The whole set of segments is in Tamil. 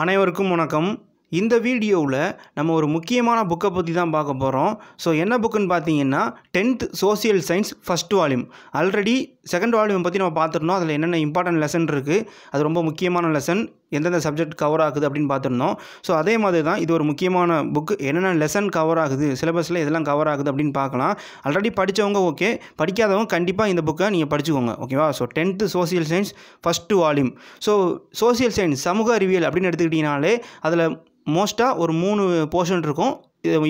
அனைவருக்கும் வணக்கம் இந்த வீடியோவில் நம்ம ஒரு முக்கியமான புக்கை பற்றி தான் பார்க்க போகிறோம் ஸோ என்ன புக்குன்னு பார்த்தீங்கன்னா tenth social science first volume already second volume பற்றி நம்ம பார்த்துருந்தோம் அதில் என்னென்ன இம்பார்ட்டன்ட் லெசன் இருக்குது அது ரொம்ப முக்கியமான லெசன் எந்தெந்த சப்ஜெக்ட் கவர் ஆகுது அப்படின்னு பார்த்துருந்தோம் ஸோ அதே மாதிரி தான் இது ஒரு முக்கியமான புக் என்னென்ன லெசன் கவர் ஆகுது சிலபஸில் இதெல்லாம் கவர் ஆகுது அப்படின்னு பார்க்கலாம் ஆல்ரெடி படித்தவங்க ஓகே படிக்காதவங்க கண்டிப்பாக இந்த புக்கை நீங்கள் படிச்சுக்கோங்க ஓகேவா so tenth social science first volume so social science சமூக அறிவியல் அப்படின்னு எடுத்துக்கிட்டிங்கனாலே அதில் மோஸ்ட்டாக ஒரு மூணு போர்ஷன் இருக்கும்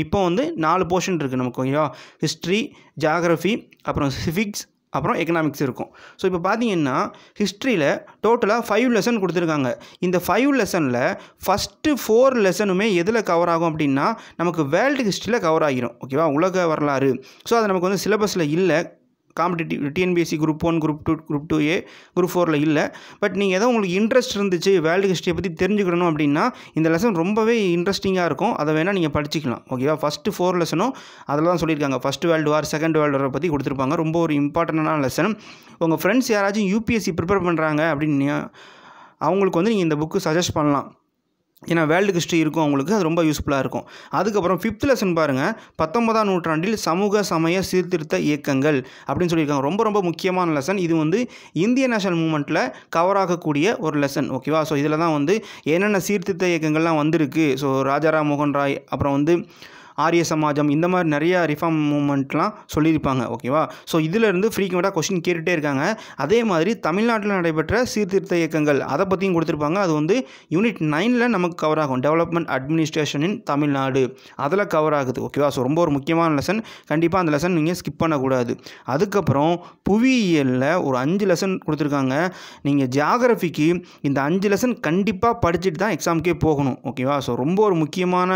இப்போ வந்து நாலு போர்ஷன் இருக்குது நமக்கு ஓகேவா ஹிஸ்ட்ரி ஜாகிரஃபி அப்புறம் சிவிக்ஸ் அப்புறம் எக்கனாமிக்ஸ் இருக்கும் ஸோ இப்போ பார்த்தீங்கன்னா ஹிஸ்ட்ரியில் டோட்டலாக ஃபைவ் லெசன் கொடுத்துருக்காங்க இந்த ஃபைவ் லெசனில் ஃபஸ்ட்டு ஃபோர் லெசனுமே எதில் கவர் ஆகும் அப்படின்னா நமக்கு வேர்ல்டு ஹிஸ்ட்ரியில் கவர் ஆகிரும் ஓகேவா உலக வரலாறு ஸோ அது நமக்கு வந்து சிலபஸில் இல்லை competitive TNPSC group one group two group two A group ஃபோரில் இல்லை பட் நீங்கள் எதோ உங்களுக்கு இன்ட்ரெஸ்ட் இருந்துச்சு வேர்ல்டு ஹிஸ்ட்ரியை பற்றி தெரிஞ்சுக்கணும் அப்படின்னா இந்த லெசன் ரொம்பவே இன்ட்ரெஸ்டிங்காக இருக்கும் அதை வேணால் நீங்கள் படிச்சிக்கலாம் ஓகேவா ஃபஸ்ட்டு ஃபோர் லெசனும் அதில் தான் சொல்லியிருக்காங்க first world war second world வாரை பற்றி கொடுத்துருப்பாங்க ரொம்ப ஒரு இம்பார்ட்டண்டான லெசன் உங்கள் ஃப்ரெண்ட்ஸ் யாராச்சும் யூபிஎஸ்சி ப்ரிப்பேர் பண்ணுறாங்க அப்படின்னு அவங்களுக்கு வந்து நீங்கள் இந்த புக்கு சஜஸ்ட் பண்ணலாம் ஏன்னா வேர்ல்டு ஹிஸ்ட்ரி இருக்கும் அவங்களுக்கு அது ரொம்ப யூஸ்ஃபுல்லாக இருக்கும் அதுக்கப்புறம் ஃபிஃப்த் லெசன் பாருங்கள் பத்தொன்பதாம் நூற்றாண்டில் சமூக சமய சீர்திருத்த இயக்கங்கள் அப்படின்னு சொல்லியிருக்காங்க ரொம்ப ரொம்ப முக்கியமான லெசன் இது வந்து இந்திய நேஷனல் மூமெண்ட்டில் கவர் ஆகக்கூடிய ஒரு லெசன் ஓகேவா ஸோ இதில் தான் வந்து என்னென்ன சீர்திருத்த இயக்கங்கள்லாம் வந்திருக்கு ஸோ ராஜாராம் மோகன் ராய் அப்புறம் வந்து ஆரிய சமாஜம் இந்த மாதிரி நிறைய ரிஃபார்ம் மூமெண்ட்லாம் சொல்லியிருப்பாங்க ஓகேவா ஸோ இதிலிருந்து ஃப்ரீக்வெண்ட்டாக கொஸ்டின் கேட்டுகிட்டே இருக்காங்க அதே மாதிரி தமிழ்நாட்டில் நடைபெற்ற சீர்திருத்த இயக்கங்கள் அதை பற்றியும் கொடுத்துருப்பாங்க அது வந்து யூனிட் நைனில் நமக்கு கவர் ஆகும் டெவலப்மெண்ட் அட்மினிஸ்ட்ரேஷன் இன் தமிழ்நாடு அதில் கவர் ஆகுது ஓகேவா ஸோ ரொம்ப ஒரு முக்கியமான லெசன் கண்டிப்பாக அந்த லெசன் நீங்கள் ஸ்கிப் பண்ணக்கூடாது அதுக்கப்புறம் புவியியலில் ஒரு அஞ்சு லெசன் கொடுத்துருக்காங்க நீங்கள் ஜியாகிரஃபிக்கு இந்த அஞ்சு லெசன் கண்டிப்பாக படிச்சுட்டு தான் எக்ஸாமுக்கே போகணும் ஓகேவா ஸோ ரொம்ப ஒரு முக்கியமான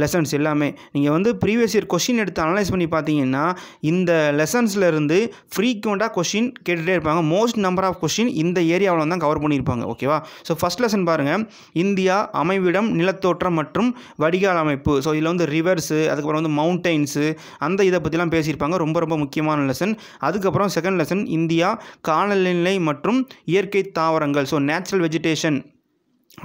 லெசன்ஸ் எல்லாமே நீங்கள் வந்து ப்ரீவியஸ் இயர் கொஷின் எடுத்து அனலைஸ் பண்ணி பார்த்தீங்கன்னா இந்த லெசன்ஸில் இருந்து ஃப்ரீக்வெண்ட்டாக கொஷின் கேட்டுகிட்டே இருப்பாங்க மோஸ்ட் நம்பர் ஆஃப் கொஷின் இந்த ஏரியாவில் தான் கவர் பண்ணியிருப்பாங்க ஓகேவா ஸோ ஃபஸ்ட் லெசன் பாருங்கள் இந்தியா அமைவிடம் நிலத்தோற்றம் மற்றும் வடிகால் அமைப்பு ஸோ இதில் வந்து ரிவர்ஸு அதுக்கப்புறம் வந்து மவுண்டெயின்ஸு அந்த இதை பற்றிலாம் பேசியிருப்பாங்க ரொம்ப ரொம்ப முக்கியமான லெசன் அதுக்கப்புறம் செகண்ட் லெசன் இந்தியா காலநிலை மற்றும் இயற்கை தாவரங்கள் ஸோ நேச்சுரல் வெஜிடேஷன்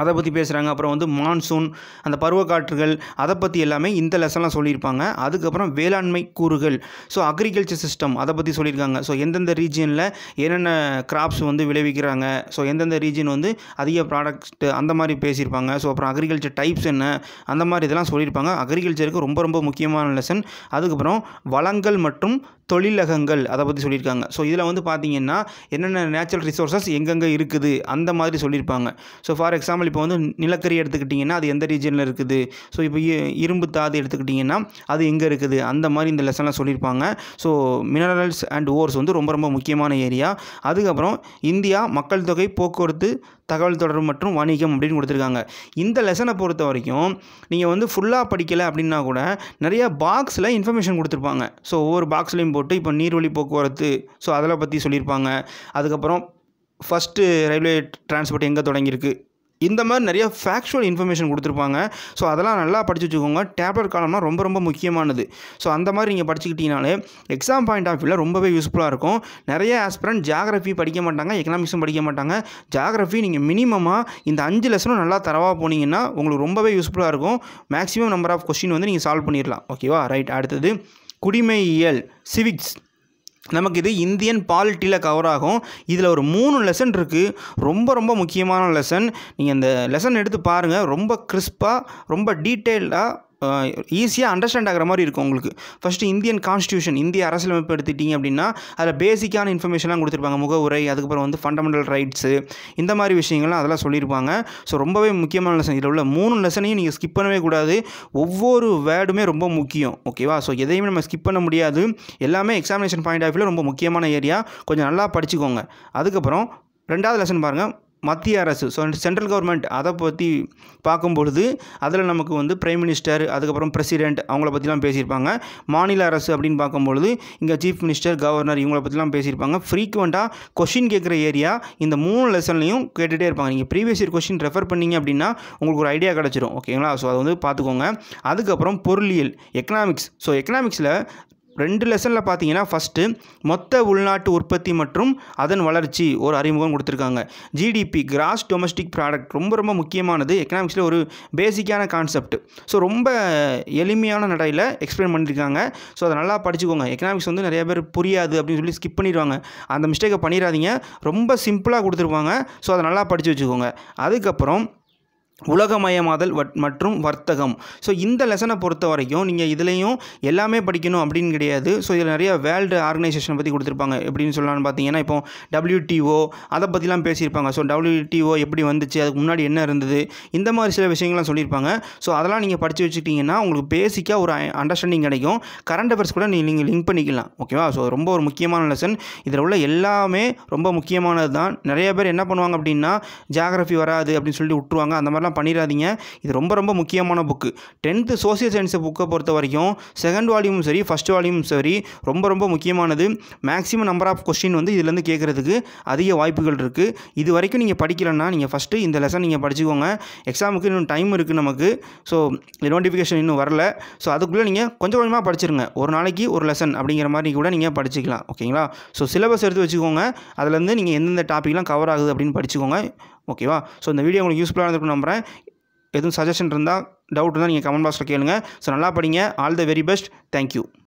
அதை பற்றி பேசுகிறாங்க அப்புறம் வந்து மான்சூன் அந்த பருவக்காற்றுகள் அதை பற்றி எல்லாமே இந்த லெசன்லாம் சொல்லியிருப்பாங்க அதுக்கப்புறம் வேளாண்மை கூறுகள் ஸோ அக்ரிகல்ச்சர் சிஸ்டம் அதை பற்றி சொல்லியிருக்காங்க ஸோ எந்தெந்த ரீஜியனில் என்னென்ன கிராப்ஸ் வந்து விளைவிக்கிறாங்க ஸோ எந்தெந்த ரீஜியன் வந்து அதிக ப்ராடக்ட் அந்த மாதிரி பேசியிருப்பாங்க ஸோ அப்புறம் அக்ரிகல்ச்சர் டைப்ஸ் என்ன அந்த மாதிரி இதெல்லாம் சொல்லியிருப்பாங்க அக்ரிகல்ச்சருக்கு ரொம்ப ரொம்ப முக்கியமான லெசன் அதுக்கப்புறம் வளங்கள் மற்றும் தொழிலகங்கள் அதை பற்றி சொல்லியிருக்காங்க ஸோ இதில் வந்து பார்த்தீங்கன்னா என்னென்ன நேச்சுரல் ரிசோர்ஸஸ் எங்கெங்கே இருக்குது அந்த மாதிரி சொல்லியிருப்பாங்க ஸோ ஃபார் எக்ஸாம்பிள் இப்போ வந்து நிலக்கரி எடுத்துக்கிட்டிங்கன்னா அது எந்த ரீஜனில் இருக்குது ஸோ இப்போ இரும்பு தாது எடுத்துக்கிட்டிங்கன்னா அது எங்கே இருக்குது அந்த மாதிரி இந்த லெசன்லாம் சொல்லியிருப்பாங்க ஸோ மினரல்ஸ் அண்ட் ஓர்ஸ் வந்து ரொம்ப ரொம்ப முக்கியமான ஏரியா அதுக்கப்புறம் இந்தியா மக்கள் தொகை போக்குவரத்து தகவல் தொடர்பு மற்றும் வணிகம் அப்படின்னு கொடுத்துருக்காங்க இந்த லெசனை பொறுத்த வரைக்கும் நீங்கள் வந்து ஃபுல்லாக படிக்கலை அப்படின்னா கூட நிறைய பாக்ஸில் இன்ஃபர்மேஷன் கொடுத்துருப்பாங்க ஸோ ஒவ்வொரு பாக்ஸ்லேயும் போட்டு இப்போ நீர்வழி போக்குவரத்து ஸோ அதில் பற்றி சொல்லியிருப்பாங்க அதுக்கப்புறம் ஃபஸ்ட்டு ரயில்வே டிரான்ஸ்போர்ட் எங்கே தொடங்கியிருக்கு இந்த மாதிரி நிறைய ஃபேக்சுவல் இன்ஃபர்மேஷன் கொடுத்துருப்பாங்க ஸோ அதெல்லாம் நல்லா படித்து வச்சுக்கோங்க டேப்லெட் காலம்னா ரொம்ப ரொம்ப முக்கியமானது ஸோ அந்த மாதிரி நீங்கள் படிச்சுக்கிட்டீங்கனாலே எக்ஸாம் பாயிண்ட் ஆஃப் வியூவில் ரொம்பவே யூஸ்ஃபுல்லாக இருக்கும் நிறைய ஆஸ்பிரண்ட் ஜாகிரஃபி படிக்க மாட்டாங்க எக்கனாமிக்ஸும் படிக்க மாட்டாங்க ஜாகிரஃபி நீங்கள் மினிமமாக இந்த அஞ்சு லெசனும் நல்லா தரவாக போனீங்கன்னா உங்களுக்கு ரொம்பவே யூஸ்ஃபுல்லாக இருக்கும் மேக்ஸிமம் நம்பர் ஆஃப் கொஸ்டின் வந்து நீங்கள் சால்வ் பண்ணிடலாம் ஓகேவா ரைட் அடுத்தது குடிமையியல் சிவிக்ஸ் நமக்கு இது இந்தியன் பாலிட்டியில் கவர் ஆகும் இதில் ஒரு மூணு லெசன் இருக்குது ரொம்ப ரொம்ப முக்கியமான லெசன் நீங்கள் இந்த லெசன் எடுத்து பாருங்கள் ரொம்ப கிறிஸ்பாக ரொம்ப டீட்டெயில்டாக ஈஸியாக அண்டர்ஸ்டாண்ட் ஆகிற மாதிரி இருக்கும் உங்களுக்கு ஃபஸ்ட்டு இந்தியன் கான்ஸ்டியூஷன் இந்திய அரசியலமைப்பு எடுத்துட்டிங்க அப்படின்னா அதில் பேசிக்கான இன்ஃபர்மேஷன்லாம் கொடுத்துருப்பாங்க முகவுரை அதுக்கப்புறம் வந்து ஃபண்டமெண்டல் ரைட்ஸு இந்த மாதிரி விஷயங்கள்லாம் அதெல்லாம் சொல்லியிருப்பாங்க ஸோ ரொம்பவே முக்கியமான லெசன் இதில் உள்ள மூணு லெசனையும் நீங்கள் ஸ்கிப் பண்ணவே கூடாது ஒவ்வொரு வேர்டுமே ரொம்ப முக்கியம் ஓகேவா ஸோ எதையுமே நம்ம ஸ்கிப் பண்ண முடியாது எல்லாமே எக்ஸாமினேஷன் பாயிண்ட் ஆஃப் வியூவில் ரொம்ப முக்கியமான ஏரியா கொஞ்சம் நல்லா படிச்சுக்கோங்க அதுக்கப்புறம் ரெண்டாவது லெசன் பாருங்கள் மத்திய அரசு ஸோ சென்ட்ரல் கவர்மெண்ட் அதை பற்றி பார்க்கும்பொழுது அதில் நமக்கு வந்து பிரைம் மினிஸ்டர் அதுக்கப்புறம் பிரசிடெண்ட் அவங்கள பற்றிலாம் பேசியிருப்பாங்க மாநில அரசு அப்படின்னு பார்க்கும்பொழுது இங்கே சீஃப் மினிஸ்டர் கவர்னர் இவங்கள பற்றிலாம் பேசியிருப்பாங்க ஃப்ரீக்குவெண்ட்டாக கொஷின் கேட்குற ஏரியா இந்த மூணு லெசன்லையும் கேட்டுகிட்டே இருப்பாங்க நீங்கள் ப்ரீவியஸ் இயர் கொஷின் ரெஃபர் பண்ணிங்க அப்படின்னா உங்களுக்கு ஒரு ஐடியா கிடச்சிரும் ஓகேங்களா ஸோ அதை வந்து பார்த்துக்கோங்க அதுக்கப்புறம் பொருளியல் எக்கனாமிக்ஸ் ஸோ எக்கனாமிக்ஸில் ரெண்டு லெசனில் பார்த்தீங்கன்னா ஃபஸ்ட்டு மொத்த உள்நாட்டு உற்பத்தி மற்றும் அதன் வளர்ச்சி ஒரு அறிமுகம் கொடுத்துருக்காங்க ஜிடிபி கிராஸ் டொமஸ்டிக் ப்ராடக்ட் ரொம்ப ரொம்ப முக்கியமானது எக்கனாமிக்ஸில் ஒரு பேசிக்கான கான்செப்ட் ஸோ ரொம்ப எளிமையான நடையில் எக்ஸ்பிளைன் பண்ணியிருக்காங்க ஸோ அதை நல்லா படிச்சுக்கோங்க எக்கனாமிக்ஸ் வந்து நிறைய பேர் புரியாது அப்படின்னு சொல்லி ஸ்கிப் பண்ணிடுவாங்க அந்த மிஸ்டேக்கை பண்ணிடாதீங்க ரொம்ப சிம்பிளாக கொடுத்துருவாங்க ஸோ அதை நல்லா படித்து வச்சுக்கோங்க அதுக்கப்புறம் உலகமயமாதல் மற்றும் வர்த்தகம் ஸோ இந்த லெசனை பொறுத்த வரைக்கும் நீங்கள் இதுலேயும் எல்லாமே படிக்கணும் அப்படின்னு கிடையாது ஸோ இதில் நிறைய வேர்ல்டு ஆர்கனைசேஷனை பற்றி கொடுத்துருப்பாங்க எப்படின்னு சொல்லலான்னு பார்த்தீங்கன்னா இப்போ டபிள்யூடிஓ அதை பற்றிலாம் பேசியிருப்பாங்க ஸோ டபிள்யூடிஓ எப்படி வந்துச்சு அதுக்கு முன்னாடி என்ன இருந்தது இந்த மாதிரி சில விஷயங்கள்லாம் சொல்லியிருப்பாங்க ஸோ அதெல்லாம் நீங்கள் படித்து வச்சுக்கிட்டிங்கன்னா உங்களுக்கு பேசிக்காக ஒரு அண்டர்ஸ்டாண்டிங் கிடைக்கும் கரண்ட் அஃபேர்ஸ் கூட நீங்கள் லிங்க் பண்ணிக்கலாம் ஓகேவா ஸோ ரொம்ப ஒரு முக்கியமான லெசன் இதில் உள்ள எல்லாமே ரொம்ப முக்கியமானது தான் நிறைய பேர் என்ன பண்ணுவாங்க அப்படின்னா ஜாகிரஃபி வராது அப்படின்னு சொல்லி விட்டுருவாங்க அந்த மாதிரிலாம் மாதிரிலாம் பண்ணிடாதீங்க இது ரொம்ப ரொம்ப முக்கியமான புக்கு டென்த்து சோசியல் சயின்ஸை புக்கை பொறுத்த வரைக்கும் செகண்ட் வால்யூமும் சரி ஃபஸ்ட் வால்யூமும் சரி ரொம்ப ரொம்ப முக்கியமானது மேக்ஸிமம் நம்பர் ஆஃப் கொஸ்டின் வந்து இதுலேருந்து கேட்குறதுக்கு அதிக வாய்ப்புகள் இருக்குது இது வரைக்கும் நீங்கள் படிக்கலைன்னா நீங்கள் ஃபஸ்ட்டு இந்த லெசன் நீங்கள் படிச்சுக்கோங்க எக்ஸாமுக்கு இன்னும் டைம் இருக்குது நமக்கு ஸோ நோட்டிஃபிகேஷன் இன்னும் வரல ஸோ அதுக்குள்ளே நீங்கள் கொஞ்சம் கொஞ்சமாக படிச்சிருங்க ஒரு நாளைக்கு ஒரு லெசன் அப்படிங்கிற மாதிரி கூட நீங்கள் படிச்சுக்கலாம் ஓகேங்களா ஸோ சிலபஸ் எடுத்து வச்சுக்கோங்க அதுலேருந்து நீங்கள் எந்தெந்த டாப்பிக்லாம் கவர் ஆகுது அப்படின்னு படிச்சுக்கோங்க ஓகேவா ஸோ இந்த வீடியோ உங்களுக்கு யூஸ்ஃபுல்லாக இருந்திருக்கும் நம்புகிறேன் எதுவும் சஜஷன் இருந்தால் டவுட் இருந்தால் நீங்கள் கமெண்ட் பாக்ஸில் கேளுங்கள் ஸோ நல்லா படிங்க all the very best thank you